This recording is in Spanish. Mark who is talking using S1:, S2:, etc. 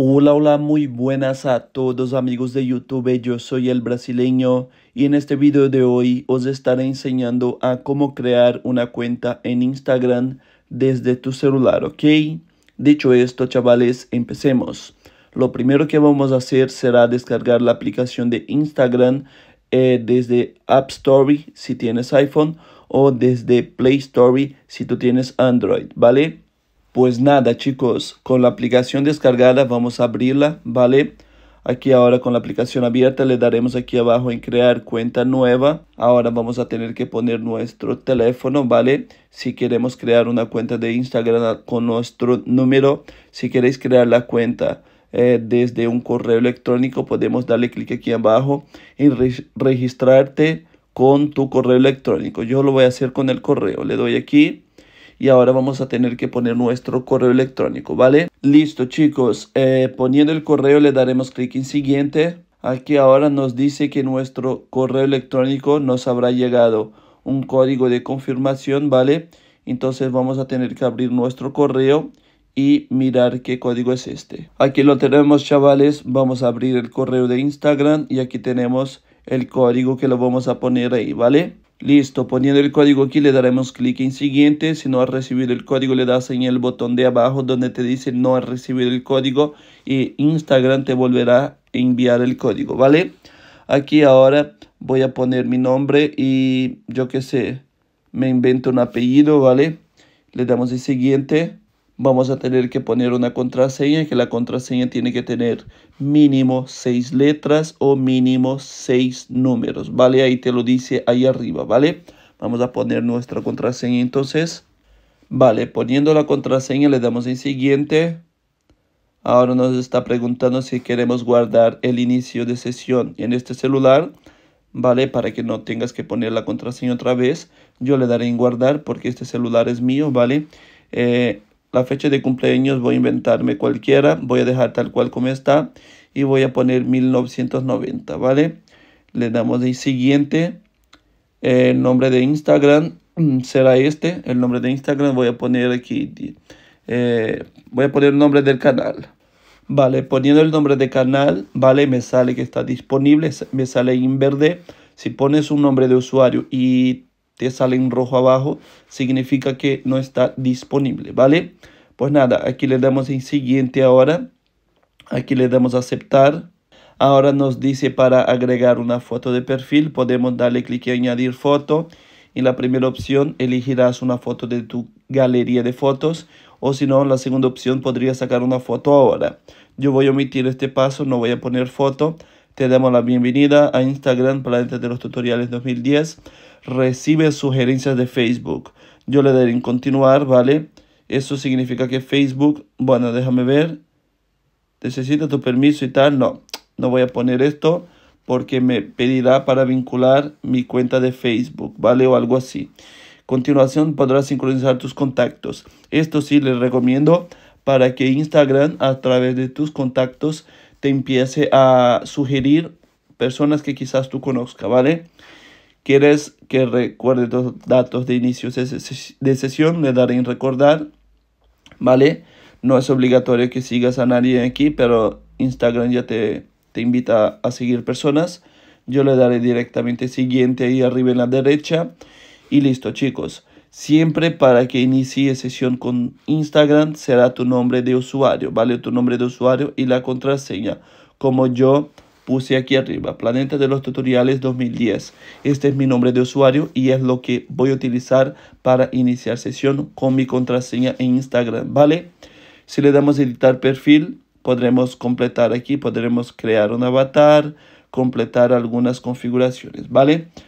S1: Hola, hola, muy buenas a todos amigos de YouTube, yo soy el brasileño y en este video de hoy os estaré enseñando a cómo crear una cuenta en Instagram desde tu celular, ¿ok? Dicho esto, chavales, empecemos. Lo primero que vamos a hacer será descargar la aplicación de Instagram eh, desde App Store si tienes iPhone o desde Play Store si tú tienes Android, ¿vale? Pues nada chicos, con la aplicación descargada vamos a abrirla, ¿vale? Aquí ahora con la aplicación abierta le daremos aquí abajo en crear cuenta nueva. Ahora vamos a tener que poner nuestro teléfono, ¿vale? Si queremos crear una cuenta de Instagram con nuestro número, si queréis crear la cuenta eh, desde un correo electrónico, podemos darle clic aquí abajo y registrarte con tu correo electrónico. Yo lo voy a hacer con el correo. Le doy aquí y ahora vamos a tener que poner nuestro correo electrónico, ¿vale? Listo chicos, eh, poniendo el correo le daremos clic en siguiente. Aquí ahora nos dice que nuestro correo electrónico nos habrá llegado un código de confirmación, ¿vale? Entonces vamos a tener que abrir nuestro correo y mirar qué código es este. Aquí lo tenemos chavales, vamos a abrir el correo de Instagram y aquí tenemos el código que lo vamos a poner ahí, ¿vale? Listo, poniendo el código aquí le daremos clic en siguiente. Si no ha recibido el código le das en el botón de abajo donde te dice no ha recibido el código y Instagram te volverá a enviar el código, ¿vale? Aquí ahora voy a poner mi nombre y yo que sé, me invento un apellido, ¿vale? Le damos el siguiente vamos a tener que poner una contraseña que la contraseña tiene que tener mínimo seis letras o mínimo seis números, ¿vale? Ahí te lo dice ahí arriba, ¿vale? Vamos a poner nuestra contraseña entonces. Vale, poniendo la contraseña le damos en siguiente. Ahora nos está preguntando si queremos guardar el inicio de sesión en este celular. ¿vale? Para que no tengas que poner la contraseña otra vez. Yo le daré en guardar porque este celular es mío, ¿vale? Eh, la fecha de cumpleaños voy a inventarme cualquiera, voy a dejar tal cual como está y voy a poner 1990, ¿vale? Le damos el siguiente, el nombre de Instagram mm, será este, el nombre de Instagram voy a poner aquí, eh, voy a poner el nombre del canal. Vale, poniendo el nombre de canal, vale, me sale que está disponible, me sale en verde. Si pones un nombre de usuario y te sale en rojo abajo, significa que no está disponible, ¿vale? Pues nada, aquí le damos en siguiente ahora. Aquí le damos aceptar. Ahora nos dice para agregar una foto de perfil, podemos darle clic en añadir foto. En la primera opción elegirás una foto de tu galería de fotos o si no, la segunda opción podría sacar una foto ahora. Yo voy a omitir este paso, no voy a poner foto. Te damos la bienvenida a Instagram para Planeta de los Tutoriales 2010. Recibe sugerencias de Facebook. Yo le daré en continuar, ¿vale? Eso significa que Facebook, bueno, déjame ver. Necesita tu permiso y tal. No, no voy a poner esto porque me pedirá para vincular mi cuenta de Facebook, ¿vale? O algo así. Continuación podrás sincronizar tus contactos. Esto sí les recomiendo para que Instagram a través de tus contactos te empiece a sugerir personas que quizás tú conozcas, ¿vale? ¿Quieres que recuerde los datos de inicio de sesión? Le daré en recordar, ¿vale? No es obligatorio que sigas a nadie aquí, pero Instagram ya te, te invita a seguir personas. Yo le daré directamente siguiente ahí arriba en la derecha. Y listo, chicos. Siempre para que inicie sesión con Instagram será tu nombre de usuario, ¿vale? Tu nombre de usuario y la contraseña, como yo puse aquí arriba, Planeta de los Tutoriales 2010. Este es mi nombre de usuario y es lo que voy a utilizar para iniciar sesión con mi contraseña en Instagram, ¿vale? Si le damos editar perfil, podremos completar aquí, podremos crear un avatar, completar algunas configuraciones, ¿vale? vale